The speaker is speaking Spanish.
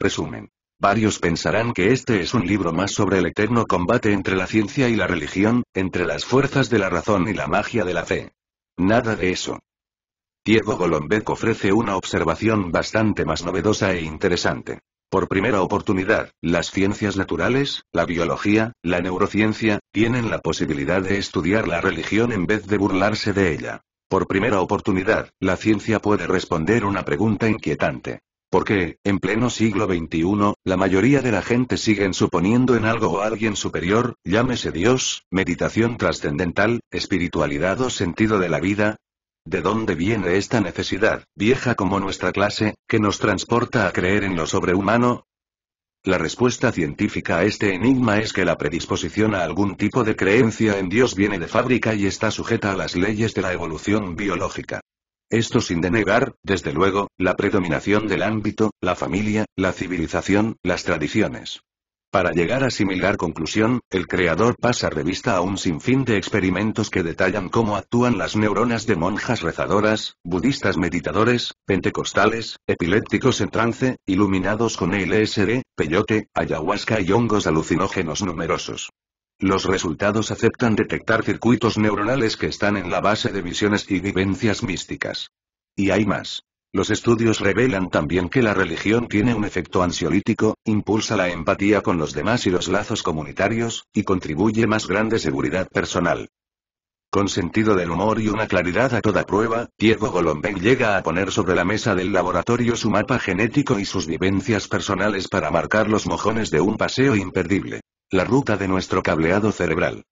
Resumen. Varios pensarán que este es un libro más sobre el eterno combate entre la ciencia y la religión, entre las fuerzas de la razón y la magia de la fe. Nada de eso. Diego Golombek ofrece una observación bastante más novedosa e interesante. Por primera oportunidad, las ciencias naturales, la biología, la neurociencia, tienen la posibilidad de estudiar la religión en vez de burlarse de ella. Por primera oportunidad, la ciencia puede responder una pregunta inquietante qué, en pleno siglo XXI, la mayoría de la gente siguen suponiendo en algo o alguien superior, llámese Dios, meditación trascendental, espiritualidad o sentido de la vida. ¿De dónde viene esta necesidad, vieja como nuestra clase, que nos transporta a creer en lo sobrehumano? La respuesta científica a este enigma es que la predisposición a algún tipo de creencia en Dios viene de fábrica y está sujeta a las leyes de la evolución biológica. Esto sin denegar, desde luego, la predominación del ámbito, la familia, la civilización, las tradiciones. Para llegar a similar conclusión, el creador pasa revista a un sinfín de experimentos que detallan cómo actúan las neuronas de monjas rezadoras, budistas meditadores, pentecostales, epilépticos en trance, iluminados con LSD, peyote, ayahuasca y hongos alucinógenos numerosos. Los resultados aceptan detectar circuitos neuronales que están en la base de visiones y vivencias místicas. Y hay más. Los estudios revelan también que la religión tiene un efecto ansiolítico, impulsa la empatía con los demás y los lazos comunitarios, y contribuye más grande seguridad personal. Con sentido del humor y una claridad a toda prueba, Diego Golombek llega a poner sobre la mesa del laboratorio su mapa genético y sus vivencias personales para marcar los mojones de un paseo imperdible. La ruta de nuestro cableado cerebral.